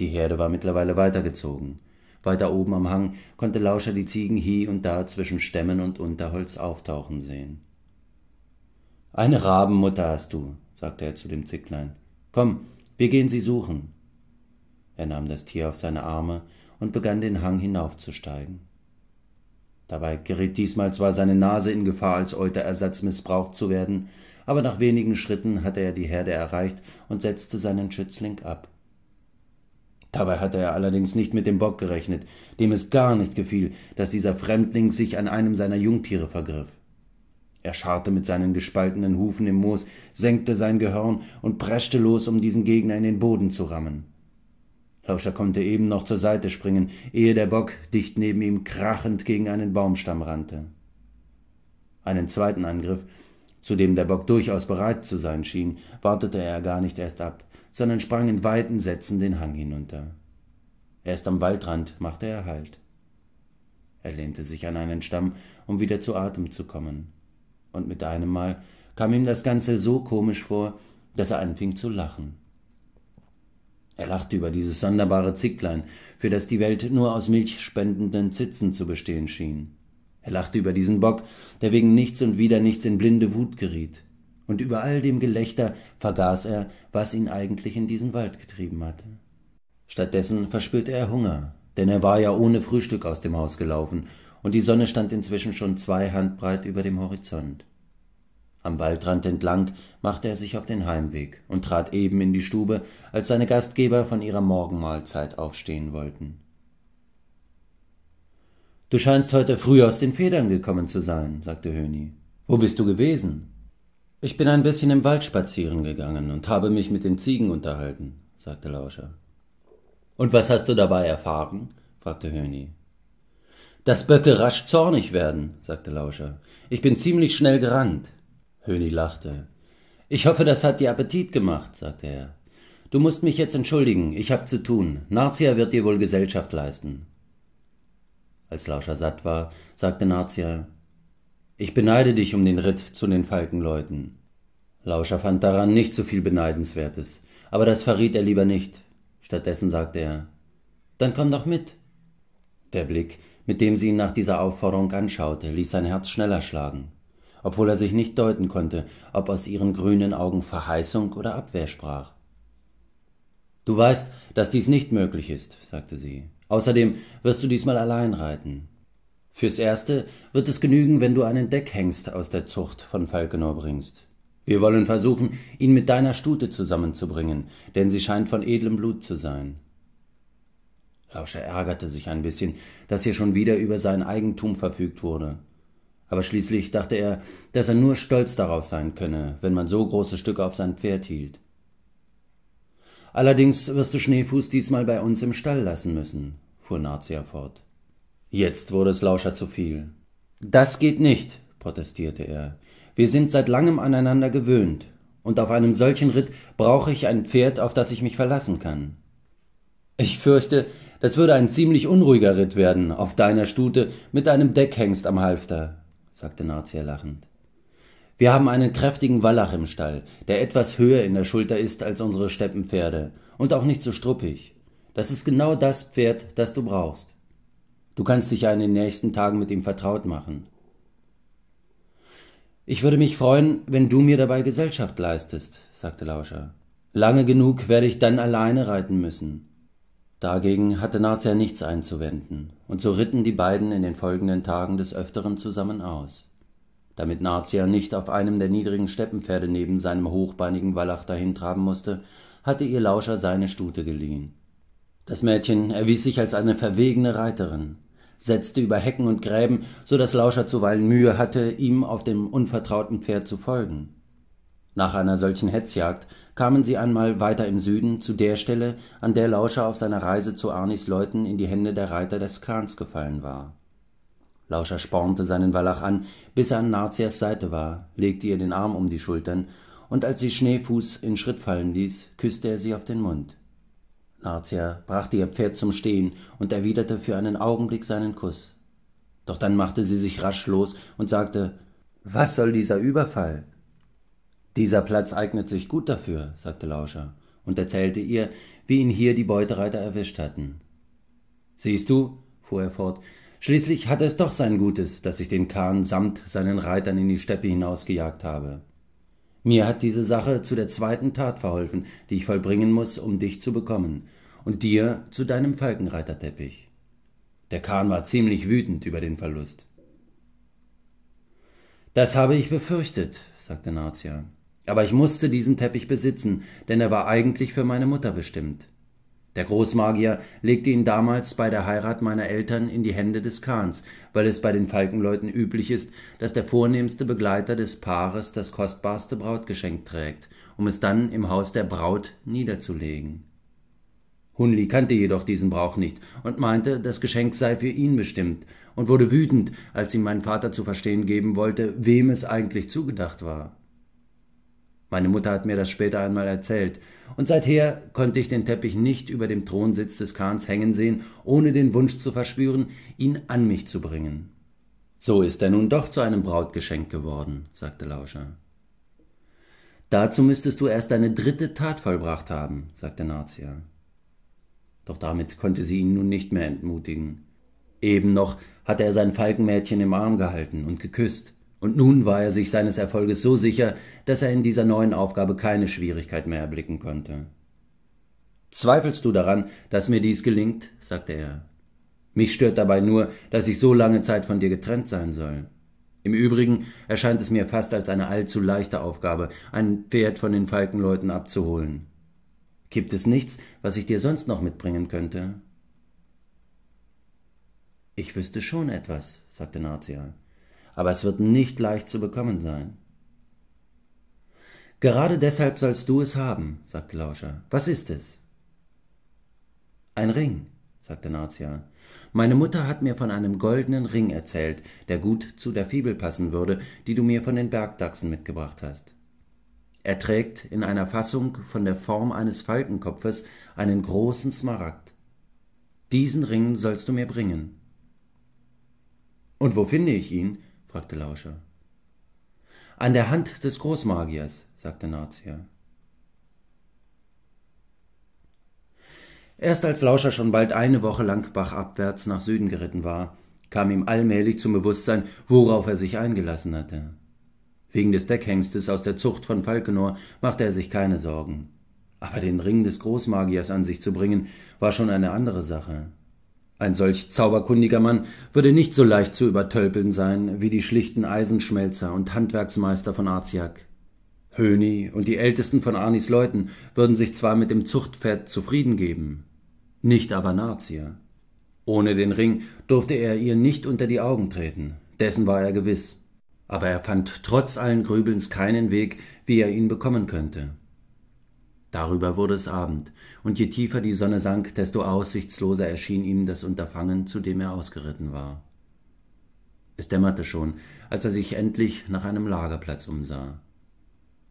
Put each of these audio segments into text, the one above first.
Die Herde war mittlerweile weitergezogen. Weiter oben am Hang konnte Lauscher die Ziegen hie und da zwischen Stämmen und Unterholz auftauchen sehen. Eine Rabenmutter hast du, sagte er zu dem Zicklein. Komm, wir gehen sie suchen. Er nahm das Tier auf seine Arme und begann den Hang hinaufzusteigen. Dabei geriet diesmal zwar seine Nase in Gefahr, als Euterersatz missbraucht zu werden, aber nach wenigen Schritten hatte er die Herde erreicht und setzte seinen Schützling ab. Dabei hatte er allerdings nicht mit dem Bock gerechnet, dem es gar nicht gefiel, dass dieser Fremdling sich an einem seiner Jungtiere vergriff. Er scharrte mit seinen gespaltenen Hufen im Moos, senkte sein Gehörn und preschte los, um diesen Gegner in den Boden zu rammen. Lauscher konnte eben noch zur Seite springen, ehe der Bock dicht neben ihm krachend gegen einen Baumstamm rannte. Einen zweiten Angriff, zu dem der Bock durchaus bereit zu sein schien, wartete er gar nicht erst ab sondern sprang in weiten Sätzen den Hang hinunter. Erst am Waldrand machte er Halt. Er lehnte sich an einen Stamm, um wieder zu Atem zu kommen. Und mit einem Mal kam ihm das Ganze so komisch vor, dass er anfing zu lachen. Er lachte über dieses sonderbare Zicklein, für das die Welt nur aus milchspendenden Zitzen zu bestehen schien. Er lachte über diesen Bock, der wegen nichts und wieder nichts in blinde Wut geriet und über all dem Gelächter vergaß er, was ihn eigentlich in diesen Wald getrieben hatte. Stattdessen verspürte er Hunger, denn er war ja ohne Frühstück aus dem Haus gelaufen, und die Sonne stand inzwischen schon zwei Handbreit über dem Horizont. Am Waldrand entlang machte er sich auf den Heimweg und trat eben in die Stube, als seine Gastgeber von ihrer Morgenmahlzeit aufstehen wollten. Du scheinst heute früh aus den Federn gekommen zu sein, sagte Höni. Wo bist du gewesen? Ich bin ein bisschen im Wald spazieren gegangen und habe mich mit den Ziegen unterhalten, sagte Lauscher. Und was hast du dabei erfahren? fragte Höni. Dass Böcke rasch zornig werden, sagte Lauscher. Ich bin ziemlich schnell gerannt. Höni lachte. Ich hoffe, das hat dir Appetit gemacht, sagte er. Du musst mich jetzt entschuldigen, ich hab zu tun. Narzia wird dir wohl Gesellschaft leisten. Als Lauscher satt war, sagte Narzia, ich beneide dich um den Ritt zu den Falkenleuten. Lauscher fand daran nicht so viel Beneidenswertes, aber das verriet er lieber nicht. Stattdessen sagte er: Dann komm doch mit. Der Blick, mit dem sie ihn nach dieser Aufforderung anschaute, ließ sein Herz schneller schlagen, obwohl er sich nicht deuten konnte, ob aus ihren grünen Augen Verheißung oder Abwehr sprach. Du weißt, dass dies nicht möglich ist, sagte sie. Außerdem wirst du diesmal allein reiten. Fürs Erste wird es genügen, wenn du einen Deckhengst aus der Zucht von Falkenau bringst. Wir wollen versuchen, ihn mit deiner Stute zusammenzubringen, denn sie scheint von edlem Blut zu sein. Lauscher ärgerte sich ein bisschen, dass hier schon wieder über sein Eigentum verfügt wurde. Aber schließlich dachte er, dass er nur stolz darauf sein könne, wenn man so große Stücke auf sein Pferd hielt. Allerdings wirst du Schneefuß diesmal bei uns im Stall lassen müssen, fuhr Narzia fort. Jetzt wurde es Lauscher zu viel. Das geht nicht, protestierte er. Wir sind seit langem aneinander gewöhnt, und auf einem solchen Ritt brauche ich ein Pferd, auf das ich mich verlassen kann. Ich fürchte, das würde ein ziemlich unruhiger Ritt werden, auf deiner Stute mit einem Deckhengst am Halfter, sagte Narzia lachend. Wir haben einen kräftigen Wallach im Stall, der etwas höher in der Schulter ist als unsere Steppenpferde und auch nicht so struppig. Das ist genau das Pferd, das du brauchst. Du kannst dich ja in den nächsten Tagen mit ihm vertraut machen. Ich würde mich freuen, wenn du mir dabei Gesellschaft leistest, sagte Lauscher. Lange genug werde ich dann alleine reiten müssen. Dagegen hatte Narzia nichts einzuwenden, und so ritten die beiden in den folgenden Tagen des Öfteren zusammen aus. Damit Narzia nicht auf einem der niedrigen Steppenpferde neben seinem hochbeinigen Wallach dahintraben musste, hatte ihr Lauscher seine Stute geliehen. Das Mädchen erwies sich als eine verwegene Reiterin setzte über Hecken und Gräben, so dass Lauscher zuweilen Mühe hatte, ihm auf dem unvertrauten Pferd zu folgen. Nach einer solchen Hetzjagd kamen sie einmal weiter im Süden zu der Stelle, an der Lauscher auf seiner Reise zu Arnis Leuten in die Hände der Reiter des Clans gefallen war. Lauscher spornte seinen Wallach an, bis er an Nazias Seite war, legte ihr den Arm um die Schultern, und als sie Schneefuß in Schritt fallen ließ, küsste er sie auf den Mund. Narzia brachte ihr Pferd zum Stehen und erwiderte für einen Augenblick seinen Kuss. Doch dann machte sie sich rasch los und sagte Was soll dieser Überfall? Dieser Platz eignet sich gut dafür, sagte Lauscher und erzählte ihr, wie ihn hier die Beutereiter erwischt hatten. Siehst du, fuhr er fort, schließlich hatte es doch sein Gutes, dass ich den Kahn samt seinen Reitern in die Steppe hinausgejagt habe. Mir hat diese Sache zu der zweiten Tat verholfen, die ich vollbringen muß, um dich zu bekommen, und dir zu deinem Falkenreiterteppich. Der Kahn war ziemlich wütend über den Verlust. Das habe ich befürchtet, sagte Narzia. Aber ich musste diesen Teppich besitzen, denn er war eigentlich für meine Mutter bestimmt. Der Großmagier legte ihn damals bei der Heirat meiner Eltern in die Hände des Kahns, weil es bei den Falkenleuten üblich ist, dass der vornehmste Begleiter des Paares das kostbarste Brautgeschenk trägt, um es dann im Haus der Braut niederzulegen. Hunli kannte jedoch diesen Brauch nicht und meinte, das Geschenk sei für ihn bestimmt und wurde wütend, als ihm mein Vater zu verstehen geben wollte, wem es eigentlich zugedacht war. Meine Mutter hat mir das später einmal erzählt. Und seither konnte ich den Teppich nicht über dem Thronsitz des Kahns hängen sehen, ohne den Wunsch zu verspüren, ihn an mich zu bringen. So ist er nun doch zu einem Brautgeschenk geworden, sagte Lauscher. Dazu müsstest du erst deine dritte Tat vollbracht haben, sagte Narzia. Doch damit konnte sie ihn nun nicht mehr entmutigen. Eben noch hatte er sein Falkenmädchen im Arm gehalten und geküsst. Und nun war er sich seines Erfolges so sicher, dass er in dieser neuen Aufgabe keine Schwierigkeit mehr erblicken konnte. Zweifelst du daran, dass mir dies gelingt? sagte er. Mich stört dabei nur, dass ich so lange Zeit von dir getrennt sein soll. Im Übrigen erscheint es mir fast als eine allzu leichte Aufgabe, ein Pferd von den Falkenleuten abzuholen. Gibt es nichts, was ich dir sonst noch mitbringen könnte? Ich wüsste schon etwas, sagte Narzia aber es wird nicht leicht zu bekommen sein. Gerade deshalb sollst du es haben, sagte Lauscher. Was ist es? Ein Ring, sagte Narzia. Meine Mutter hat mir von einem goldenen Ring erzählt, der gut zu der Fibel passen würde, die du mir von den Bergdachsen mitgebracht hast. Er trägt in einer Fassung von der Form eines Falkenkopfes einen großen Smaragd. Diesen Ring sollst du mir bringen. Und wo finde ich ihn? fragte Lauscher. An der Hand des Großmagiers, sagte Narzia. Erst als Lauscher schon bald eine Woche lang bachabwärts nach Süden geritten war, kam ihm allmählich zum Bewusstsein, worauf er sich eingelassen hatte. Wegen des Deckhengstes aus der Zucht von Falkenor machte er sich keine Sorgen. Aber den Ring des Großmagiers an sich zu bringen, war schon eine andere Sache. Ein solch zauberkundiger Mann würde nicht so leicht zu übertölpeln sein wie die schlichten Eisenschmelzer und Handwerksmeister von Arziak. Höni und die Ältesten von Arnis Leuten würden sich zwar mit dem Zuchtpferd zufrieden geben, nicht aber Narzia. Ohne den Ring durfte er ihr nicht unter die Augen treten, dessen war er gewiss. Aber er fand trotz allen Grübelns keinen Weg, wie er ihn bekommen könnte. Darüber wurde es Abend, und je tiefer die Sonne sank, desto aussichtsloser erschien ihm das Unterfangen, zu dem er ausgeritten war. Es dämmerte schon, als er sich endlich nach einem Lagerplatz umsah.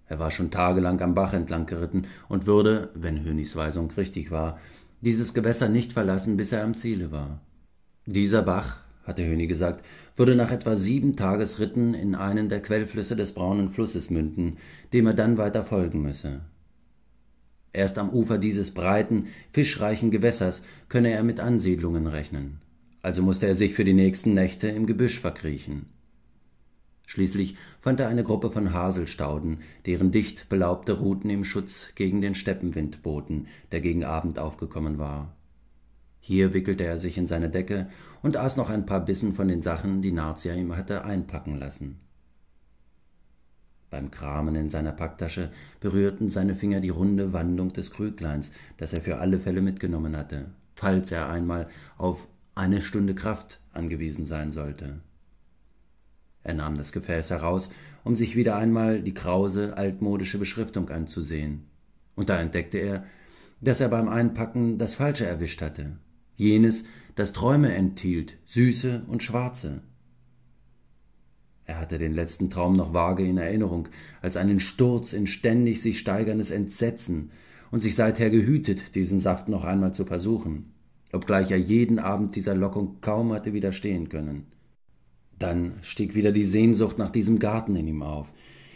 Er war schon tagelang am Bach entlang geritten und würde, wenn Hönis Weisung richtig war, dieses Gewässer nicht verlassen, bis er am Ziele war. Dieser Bach, hatte Höni gesagt, würde nach etwa sieben Tagesritten in einen der Quellflüsse des braunen Flusses münden, dem er dann weiter folgen müsse. Erst am Ufer dieses breiten, fischreichen Gewässers könne er mit Ansiedlungen rechnen, also musste er sich für die nächsten Nächte im Gebüsch verkriechen. Schließlich fand er eine Gruppe von Haselstauden, deren dicht belaubte Routen ihm Schutz gegen den Steppenwind boten, der gegen Abend aufgekommen war. Hier wickelte er sich in seine Decke und aß noch ein paar Bissen von den Sachen, die Narzia ihm hatte einpacken lassen. Beim Kramen in seiner Packtasche berührten seine Finger die runde Wandung des Krügleins, das er für alle Fälle mitgenommen hatte, falls er einmal auf eine Stunde Kraft angewiesen sein sollte. Er nahm das Gefäß heraus, um sich wieder einmal die krause, altmodische Beschriftung anzusehen. Und da entdeckte er, dass er beim Einpacken das Falsche erwischt hatte. Jenes, das Träume enthielt, süße und schwarze. Er hatte den letzten Traum noch vage in Erinnerung, als einen Sturz in ständig sich steigerndes Entsetzen und sich seither gehütet, diesen Saft noch einmal zu versuchen, obgleich er jeden Abend dieser Lockung kaum hatte widerstehen können. Dann stieg wieder die Sehnsucht nach diesem Garten in ihm auf,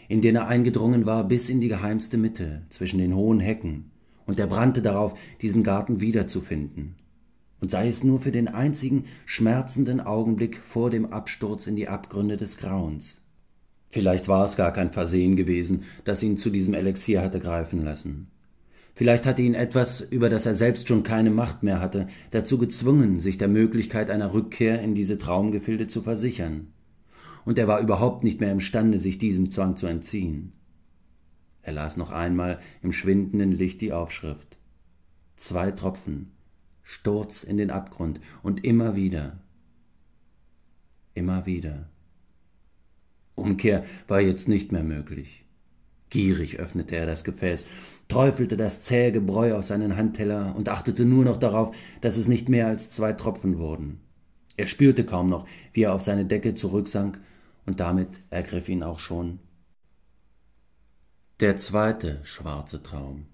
in den er eingedrungen war bis in die geheimste Mitte zwischen den hohen Hecken, und er brannte darauf, diesen Garten wiederzufinden und sei es nur für den einzigen schmerzenden Augenblick vor dem Absturz in die Abgründe des Grauens. Vielleicht war es gar kein Versehen gewesen, das ihn zu diesem Elixier hatte greifen lassen. Vielleicht hatte ihn etwas, über das er selbst schon keine Macht mehr hatte, dazu gezwungen, sich der Möglichkeit einer Rückkehr in diese Traumgefilde zu versichern. Und er war überhaupt nicht mehr imstande, sich diesem Zwang zu entziehen. Er las noch einmal im schwindenden Licht die Aufschrift. Zwei Tropfen, Sturz in den Abgrund und immer wieder, immer wieder. Umkehr war jetzt nicht mehr möglich. Gierig öffnete er das Gefäß, träufelte das zähe Gebräu auf seinen Handteller und achtete nur noch darauf, dass es nicht mehr als zwei Tropfen wurden. Er spürte kaum noch, wie er auf seine Decke zurücksank, und damit ergriff ihn auch schon der zweite schwarze Traum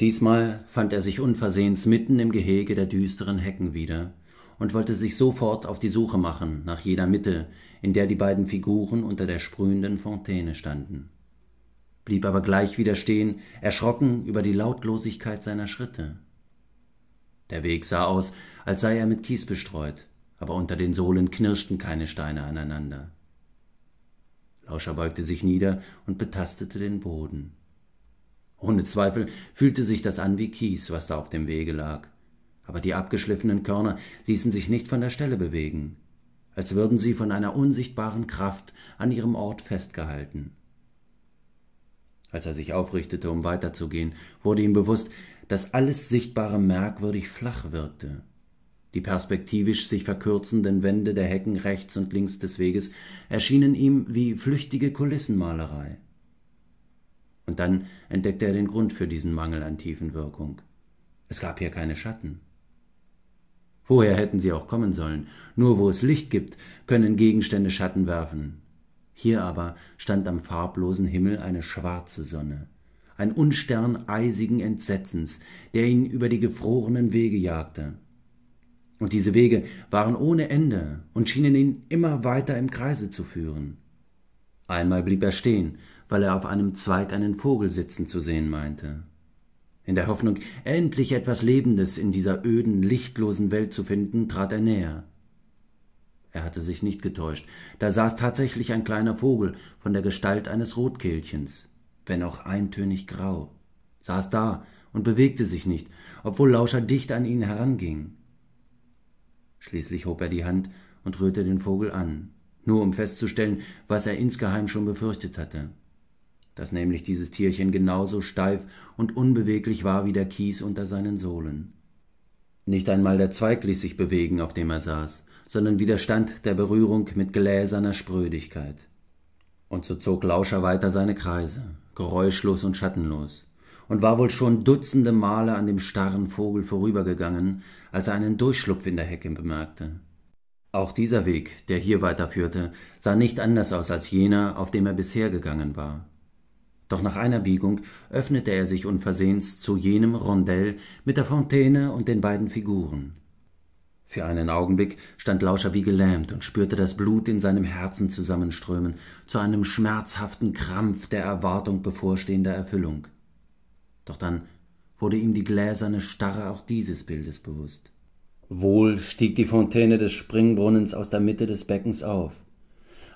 diesmal fand er sich unversehens mitten im gehege der düsteren hecken wieder und wollte sich sofort auf die suche machen nach jener mitte in der die beiden figuren unter der sprühenden fontäne standen blieb aber gleich wieder stehen erschrocken über die lautlosigkeit seiner schritte der weg sah aus als sei er mit kies bestreut aber unter den sohlen knirschten keine steine aneinander lauscher beugte sich nieder und betastete den boden ohne Zweifel fühlte sich das an wie Kies, was da auf dem Wege lag. Aber die abgeschliffenen Körner ließen sich nicht von der Stelle bewegen, als würden sie von einer unsichtbaren Kraft an ihrem Ort festgehalten. Als er sich aufrichtete, um weiterzugehen, wurde ihm bewusst, dass alles Sichtbare merkwürdig flach wirkte. Die perspektivisch sich verkürzenden Wände der Hecken rechts und links des Weges erschienen ihm wie flüchtige Kulissenmalerei. Und dann entdeckte er den Grund für diesen Mangel an tiefen Wirkung. Es gab hier keine Schatten. Woher hätten sie auch kommen sollen? Nur wo es Licht gibt, können Gegenstände Schatten werfen. Hier aber stand am farblosen Himmel eine schwarze Sonne, ein Unstern eisigen Entsetzens, der ihn über die gefrorenen Wege jagte. Und diese Wege waren ohne Ende und schienen ihn immer weiter im Kreise zu führen. Einmal blieb er stehen, weil er auf einem Zweig einen Vogel sitzen zu sehen meinte. In der Hoffnung, endlich etwas Lebendes in dieser öden, lichtlosen Welt zu finden, trat er näher. Er hatte sich nicht getäuscht. Da saß tatsächlich ein kleiner Vogel von der Gestalt eines Rotkehlchens, wenn auch eintönig grau, saß da und bewegte sich nicht, obwohl Lauscher dicht an ihn heranging. Schließlich hob er die Hand und rührte den Vogel an, nur um festzustellen, was er insgeheim schon befürchtet hatte dass nämlich dieses Tierchen genauso steif und unbeweglich war wie der Kies unter seinen Sohlen. Nicht einmal der Zweig ließ sich bewegen, auf dem er saß, sondern widerstand der Berührung mit gläserner Sprödigkeit. Und so zog Lauscher weiter seine Kreise, geräuschlos und schattenlos, und war wohl schon dutzende Male an dem starren Vogel vorübergegangen, als er einen Durchschlupf in der Hecke bemerkte. Auch dieser Weg, der hier weiterführte, sah nicht anders aus als jener, auf dem er bisher gegangen war. Doch nach einer Biegung öffnete er sich unversehens zu jenem Rondell mit der Fontäne und den beiden Figuren. Für einen Augenblick stand Lauscher wie gelähmt und spürte das Blut in seinem Herzen zusammenströmen, zu einem schmerzhaften Krampf der Erwartung bevorstehender Erfüllung. Doch dann wurde ihm die gläserne Starre auch dieses Bildes bewusst. Wohl stieg die Fontäne des Springbrunnens aus der Mitte des Beckens auf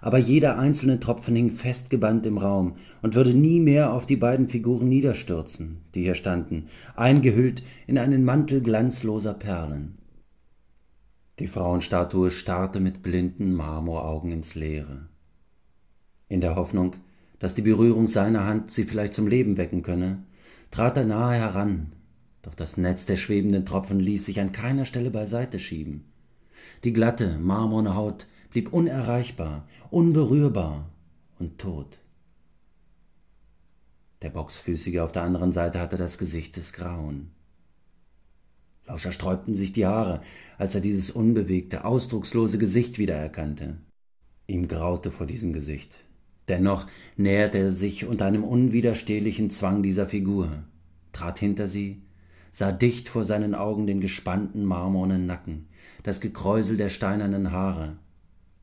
aber jeder einzelne Tropfen hing festgebannt im Raum und würde nie mehr auf die beiden Figuren niederstürzen, die hier standen, eingehüllt in einen Mantel glanzloser Perlen. Die Frauenstatue starrte mit blinden Marmoraugen ins Leere. In der Hoffnung, dass die Berührung seiner Hand sie vielleicht zum Leben wecken könne, trat er nahe heran, doch das Netz der schwebenden Tropfen ließ sich an keiner Stelle beiseite schieben. Die glatte, marmorne Haut blieb unerreichbar, unberührbar und tot. Der Boxfüßige auf der anderen Seite hatte das Gesicht des Grauen. Lauscher sträubten sich die Haare, als er dieses unbewegte, ausdruckslose Gesicht wiedererkannte. Ihm graute vor diesem Gesicht. Dennoch näherte er sich unter einem unwiderstehlichen Zwang dieser Figur, trat hinter sie, sah dicht vor seinen Augen den gespannten marmornen Nacken, das Gekräusel der steinernen Haare,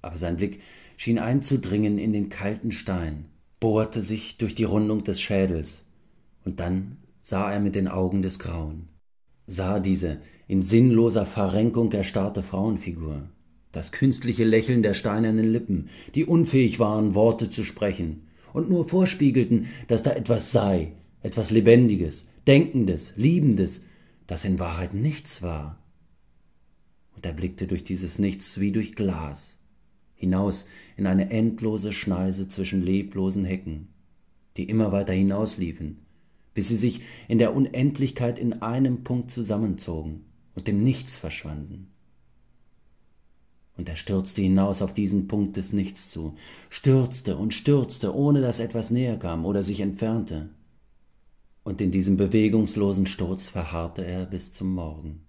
aber sein Blick schien einzudringen in den kalten Stein, bohrte sich durch die Rundung des Schädels, und dann sah er mit den Augen des Grauen, sah diese in sinnloser Verrenkung erstarrte Frauenfigur, das künstliche Lächeln der steinernen Lippen, die unfähig waren, Worte zu sprechen, und nur vorspiegelten, dass da etwas sei, etwas Lebendiges, Denkendes, Liebendes, das in Wahrheit nichts war. Und er blickte durch dieses Nichts wie durch Glas hinaus in eine endlose Schneise zwischen leblosen Hecken, die immer weiter hinausliefen, bis sie sich in der Unendlichkeit in einem Punkt zusammenzogen und dem Nichts verschwanden. Und er stürzte hinaus auf diesen Punkt des Nichts zu, stürzte und stürzte, ohne dass etwas näher kam oder sich entfernte. Und in diesem bewegungslosen Sturz verharrte er bis zum Morgen.